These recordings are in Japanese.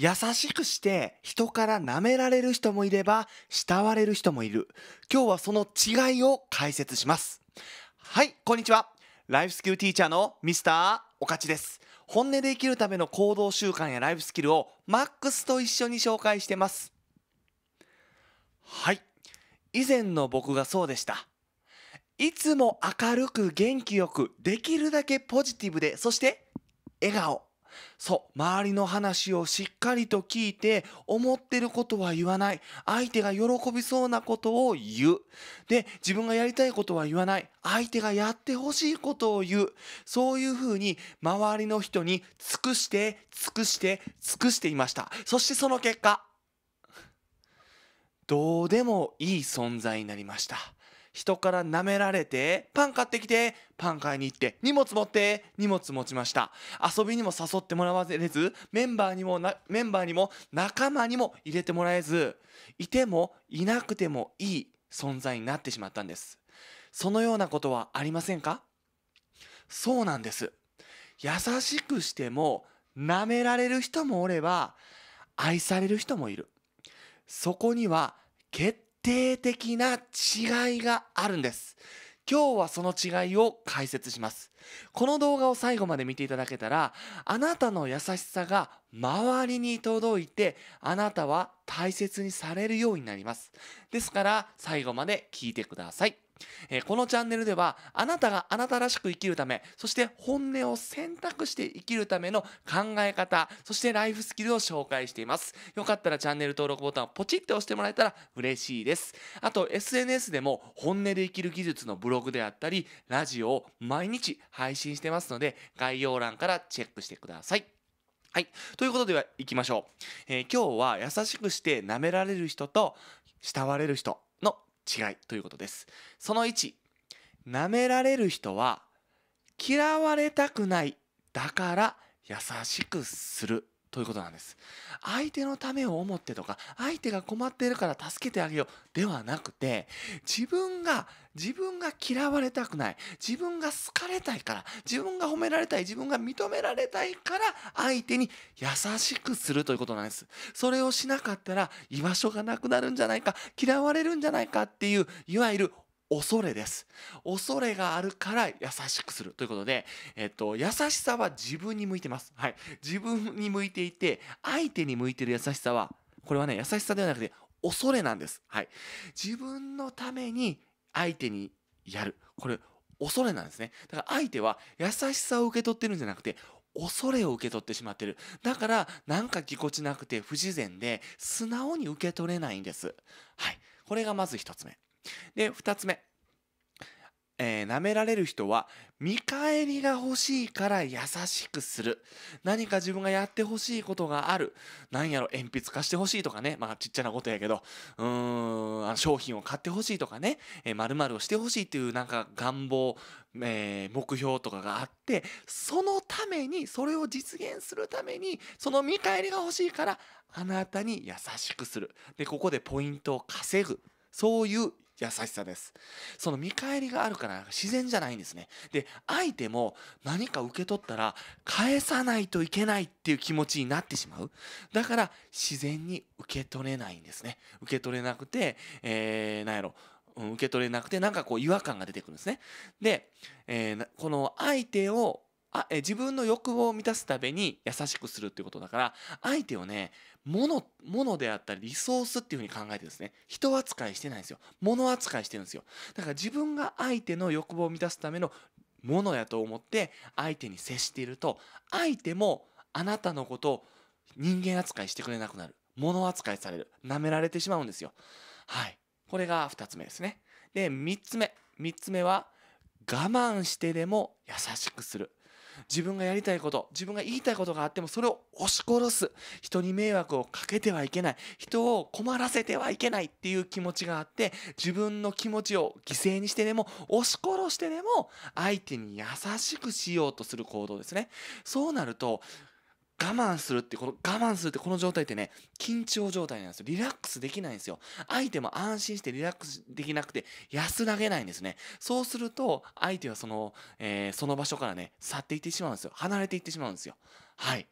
優しくして人から舐められる人もいれば慕われる人もいる。今日はその違いを解説します。はい、こんにちは。ライフスキルティーチャーのミスターおかちです。本音で生きるための行動習慣やライフスキルをマックスと一緒に紹介してます。はい、以前の僕がそうでした。いつも明るく元気よく、できるだけポジティブで、そして笑顔。そう周りの話をしっかりと聞いて思ってることは言わない相手が喜びそうなことを言うで自分がやりたいことは言わない相手がやってほしいことを言うそういうふうに周りの人に尽くして尽くして尽くしていましたそしてその結果どうでもいい存在になりました。人から舐められて、パン買ってきて、パン買いに行って、荷物持って、荷物持ちました。遊びにも誘ってもらわれず、メンバーにもメンバーにも仲間にも入れてもらえず、いてもいなくてもいい存在になってしまったんです。そのようなことはありませんかそうなんです。優しくしても、舐められる人もおれば、愛される人もいる。そこには、定的な違いがあるんです今日はその違いを解説しますこの動画を最後まで見ていただけたらあなたの優しさが周りに届いてあなたは大切にされるようになりますですから最後まで聞いてくださいえー、このチャンネルではあなたがあなたらしく生きるためそして本音を選択して生きるための考え方そしてライフスキルを紹介していますよかったらチャンネル登録ボタンをポチッて押してもらえたら嬉しいですあと SNS でも本音で生きる技術のブログであったりラジオを毎日配信してますので概要欄からチェックしてくださいはい。ということでは行きましょう。えー、今日は優しくして舐められる人と慕われる人違いということです。その1、舐められる人は嫌われたくないだから優しくするということなんです相手のためを思ってとか相手が困っているから助けてあげようではなくて自分が自分が嫌われたくない自分が好かれたいから自分が褒められたい自分が認められたいから相手に優しくするということなんですそれをしなかったら居場所がなくなるんじゃないか嫌われるんじゃないかっていういわゆる恐れです。恐れがあるから優しくするということで、えっと、優しさは自分に向いてます。はい。自分に向いていて、相手に向いてる優しさは、これはね、優しさではなくて、恐れなんです。はい。自分のために相手にやる。これ、恐れなんですね。だから相手は優しさを受け取ってるんじゃなくて、恐れを受け取ってしまってる。だから、なんかぎこちなくて不自然で、素直に受け取れないんです。はい。これがまず一つ目。で2つ目えー、舐められる人は見返りが欲しいから優しくする何か自分がやってほしいことがあるなんやろ鉛筆貸してほしいとかねまあちっちゃなことやけどうーん商品を買ってほしいとかねまる、えー、をしてほしいっていうなんか願望、えー、目標とかがあってそのためにそれを実現するためにその見返りが欲しいからあなたに優しくするでここでポイントを稼ぐそういう優しさですその見返りがあるから自然じゃないんですねで相手も何か受け取ったら返さないといけないっていう気持ちになってしまうだから自然に受け取れないんですね受け取れなくて、えー、何やろ受け取れなくてなんかこう違和感が出てくるんですねで、えー、この相手をあえ自分の欲望を満たすために優しくするっていうことだから相手をね物物であったりリソースっていうふうに考えてですね人扱いしてないんですよ物扱いしてるんですよだから自分が相手の欲望を満たすためのものやと思って相手に接していると相手もあなたのことを人間扱いしてくれなくなる物扱いされる舐められてしまうんですよはいこれが2つ目ですねで3つ目3つ目は我慢してでも優しくする自分がやりたいこと自分が言いたいことがあってもそれを押し殺す人に迷惑をかけてはいけない人を困らせてはいけないっていう気持ちがあって自分の気持ちを犠牲にしてでも押し殺してでも相手に優しくしようとする行動ですねそうなると我慢するってこの我慢するってこの状態ってね緊張状態なんですよリラックスできないんですよ相手も安心してリラックスできなくて安らげないんですねそうすると相手はその、えー、その場所からね去っていってしまうんですよ離れていってしまうんですよはい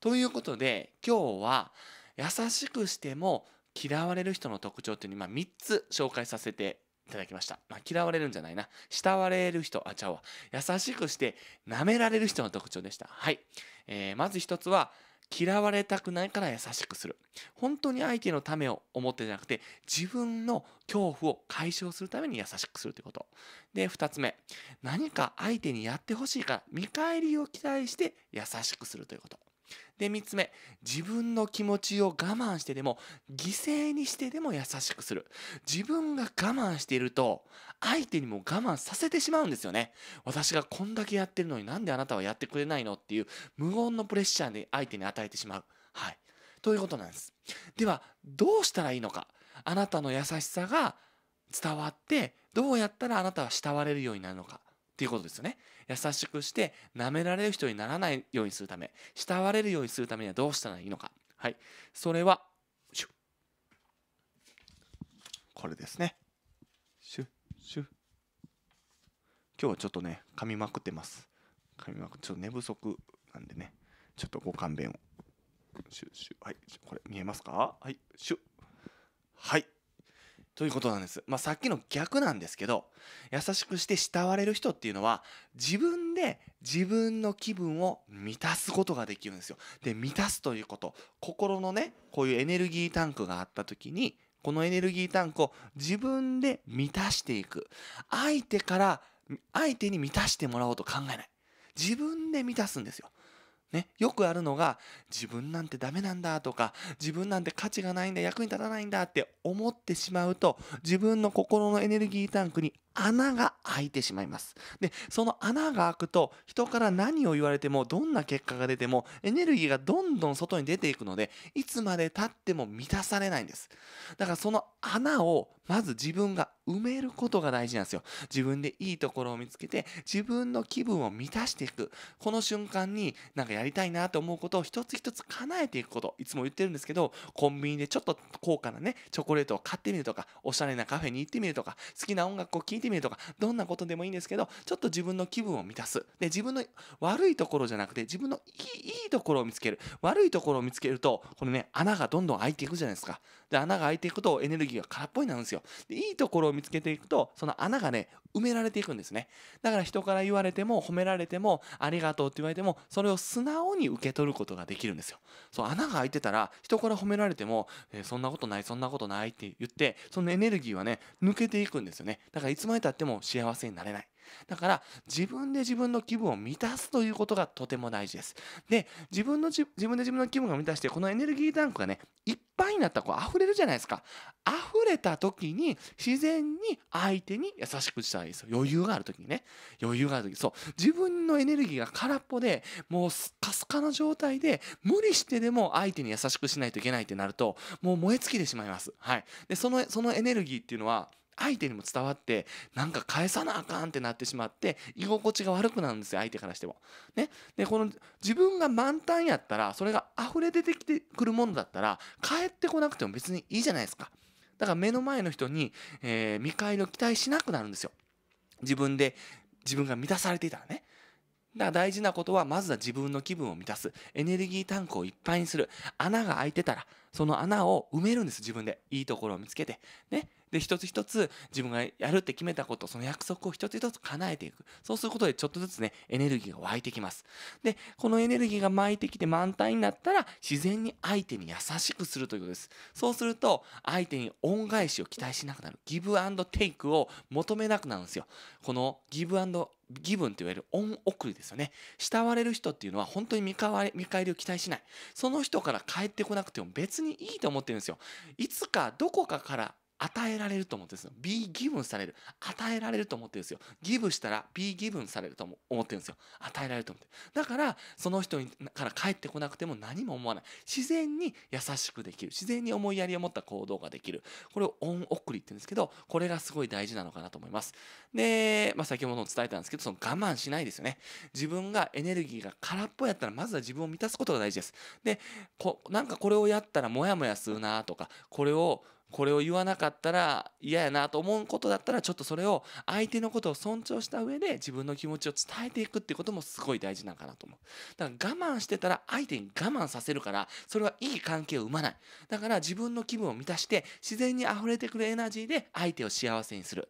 ということで今日は優しくしても嫌われる人の特徴っていうのを今3つ紹介させていただきました。まあ、嫌われるんじゃないな。慕われる人、あ、ちゃうわ。優しくして舐められる人の特徴でした。はい。えー、まず一つは、嫌われたくないから優しくする。本当に相手のためを思ってじゃなくて、自分の恐怖を解消するために優しくするということ。で、二つ目。何か相手にやってほしいから、見返りを期待して優しくするということ。で3つ目自分の気持ちを我慢してでも犠牲にしてでも優しくする自分が我慢していると相手にも我慢させてしまうんですよね私がこんだけやってるのになんであなたはやってくれないのっていう無言のプレッシャーで相手に与えてしまうはいということなんですではどうしたらいいのかあなたの優しさが伝わってどうやったらあなたは慕われるようになるのかっていうことですよね。優しくして、舐められる人にならないようにするため、慕われるようにするためにはどうしたらいいのか。はい。それは、シュこれですね。シュシュ今日はちょっとね、噛みまくってます。噛みまくっちょっと寝不足なんでね、ちょっとご勘弁を。シュシュはい、これ見えますかはい、シュはい。ということなんです。まあ、さっきの逆なんですけど、優しくして慕われる人っていうのは、自分で自分の気分を満たすことができるんですよ。で、満たすということ、心のね、こういうエネルギータンクがあった時に、このエネルギータンクを自分で満たしていく。相手から、相手に満たしてもらおうと考えない。自分で満たすんですよ。ね、よくあるのが自分なんてダメなんだとか自分なんて価値がないんだ役に立たないんだって思ってしまうと自分の心のエネルギータンクに穴が開いてしまいます。で、その穴が開くと、人から何を言われても、どんな結果が出ても、エネルギーがどんどん外に出ていくので、いつまでたっても満たされないんです。だからその穴を、まず自分が埋めることが大事なんですよ。自分でいいところを見つけて、自分の気分を満たしていく。この瞬間に、なんかやりたいなと思うことを一つ一つ叶えていくこと、いつも言ってるんですけど、コンビニでちょっと高価なね、チョコレートを買ってみるとか、おしゃれなカフェに行ってみるとか、好きな音楽を聴いててみるとか、どんなことでもいいんですけど、ちょっと自分の気分を満たす。で、自分の悪いところじゃなくて、自分のいいいいところを見つける。悪いところを見つけると、このね、穴がどんどん開いていくじゃないですか。で、穴が開いていくとエネルギーが空っぽになるんですよ。で、いいところを見つけていくと、その穴がね、埋められていくんですね。だから人から言われても、褒められても、ありがとうって言われても、それを素直に受け取ることができるんですよ。そう、穴が開いてたら、人から褒められても、えー、そんなことない、そんなことないって言って、そのエネルギーはね、抜けていくんですよね。だからいつまでえたっても幸せになれない。だから自分で自分の気分を満たすということがとても大事です。で、自分の自分で自分の気分を満たして、このエネルギータンクがね、いっぱいになったらこう溢れるじゃないですか。溢れた時に自然に相手に優しくしたらいいですよ。余裕がある時にね。余裕がある時。そう。自分のエネルギーが空っぽで、もうスカスカの状態で、無理してでも相手に優しくしないといけないってなると、もう燃え尽きてしまいます。はい。で、その、そのエネルギーっていうのは、相手にも伝わってなんか返さなあかんってなってしまって居心地が悪くなるんですよ相手からしても。ね、でこの自分が満タンやったらそれが溢れ出てきてくるものだったら返ってこなくても別にいいじゃないですか。だから目の前の人に、えー、見返りを期待しなくなるんですよ。自分で自分が満たされていたらね。だから大事なことは、まずは自分の気分を満たす。エネルギータンクをいっぱいにする。穴が開いてたら、その穴を埋めるんです、自分で。いいところを見つけて。ね。で一つ一つ自分がやるって決めたことその約束を一つ一つ叶えていくそうすることでちょっとずつねエネルギーが湧いてきますでこのエネルギーが湧いてきて満タンになったら自然に相手に優しくするということですそうすると相手に恩返しを期待しなくなるギブアンドテイクを求めなくなるんですよこのギブアンドギブンといわれる恩送りですよね。慕われる人っていうのは本当に見返りを期待しない。その人から帰ってこなくても別にいいと思ってるんですよ。いつかどこかから与えられると思ってるんですよ。be given される。与えられると思ってるんですよ。ギブしたら be given されると思ってるんですよ。与えられると思ってる。だから、その人から帰ってこなくても何も思わない。自然に優しくできる。自然に思いやりを持った行動ができる。これを恩送りって言うんですけど、これがすごい大事なのかなと思います。で、まあ、先ほども伝えたんですけど、その我慢しないですよね。自分がエネルギーが空っぽやったら、まずは自分を満たすことが大事です。で、こなんかこれをやったらモヤモヤするなとか、これをこれを言わなかったら嫌やなと思うことだったらちょっとそれを相手のことを尊重した上で自分の気持ちを伝えていくってこともすごい大事なんかなと思うだから我慢してたら相手に我慢させるからそれはいい関係を生まないだから自分の気分を満たして自然に溢れてくるエナジーで相手を幸せにする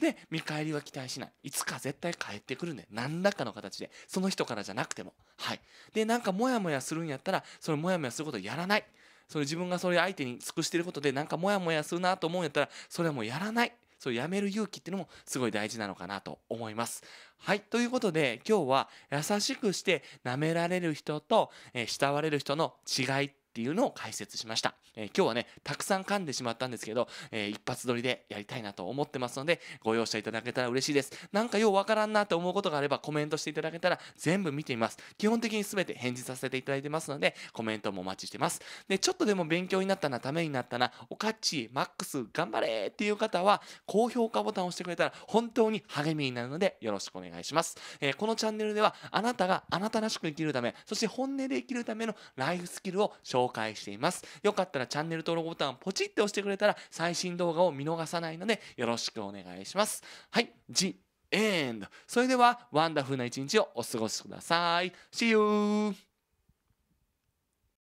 で見返りは期待しないいつか絶対帰ってくるんで何らかの形でその人からじゃなくてもはいでなんかモヤモヤするんやったらそのモヤモヤすることをやらないそれ自分がそれ相手に尽くしてることでなんかモヤモヤするなと思うんやったらそれはもうやらないそう、やめる勇気っていうのもすごい大事なのかなと思います。はい。ということで、今日は優しくして舐められる人と、えー、慕われる人の違いっていうのを解説しました、えー、今日はねたくさん噛んでしまったんですけど、えー、一発撮りでやりたいなと思ってますのでご容赦いただけたら嬉しいですなんかようわからんなと思うことがあればコメントしていただけたら全部見てみます基本的に全て返事させていただいてますのでコメントもお待ちしてますでちょっとでも勉強になったなためになったなおかっちマックス頑張れっていう方は高評価ボタンを押してくれたら本当に励みになるのでよろしくお願いします、えー、このチャンネルではあなたがあなたらしく生きるためそして本音で生きるためのライフスキルを紹介介していますよかったらチャンネル登録ボタンポチって押してくれたら最新動画を見逃さないのでよろしくお願いしますはい The End それではワンダフルな一日をお過ごしください See you!